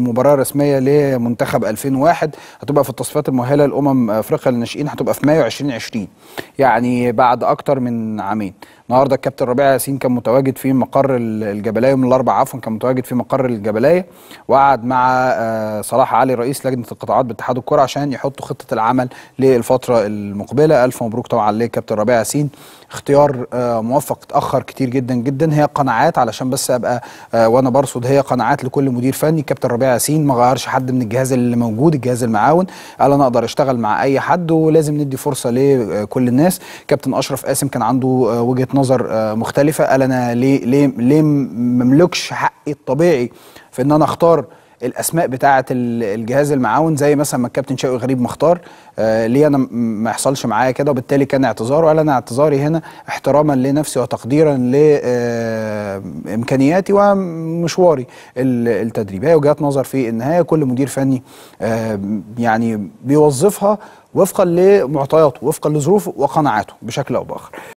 مباراه رسميه لمنتخب 2001 هتبقى في التصفيات المؤهله لامم افريقيا للناشئين هتبقى في مايو 2020 يعني بعد اكتر من عامين النهارده الكابتن ربيع ياسين كان متواجد في مقر الجبلايه من الاربع عفوا كان متواجد في مقر الجبلايه وقعد مع آه، صلاح علي رئيس لجنه القطاعات باتحاد الكره عشان يحطوا خطه العمل للفتره المقبله الف مبروك طبعا للكابتن ربيع ياسين اختيار آه، موفق اتاخر كتير جدا جدا هي قناعات علشان بس ابقى آه، وانا برصد هي قناعات لكل مدير فني كابتن ربيع ياسين ما غيرش حد من الجهاز اللي موجود الجهاز المعاون قال انا اقدر اشتغل مع اي حد ولازم ندي فرصه لكل آه، الناس كابتن اشرف قاسم كان عنده آه، وجهه نظر آه، مختلفه قال انا ليه ليه ليه مملكش حقي الطبيعي في ان انا اختار الاسماء بتاعه الجهاز المعاون زي مثلا ما الكابتن شوقي غريب مختار آه ليه انا ما يحصلش معايا كده وبالتالي كان اعتذاره قال انا اعتذاري هنا احتراما لنفسي وتقديرا لامكانياتي آه ومشواري التدريبي هي وجهات نظر في النهايه كل مدير فني آه يعني بيوظفها وفقا لمعطياته وفقا لظروفه وقناعاته بشكل او باخر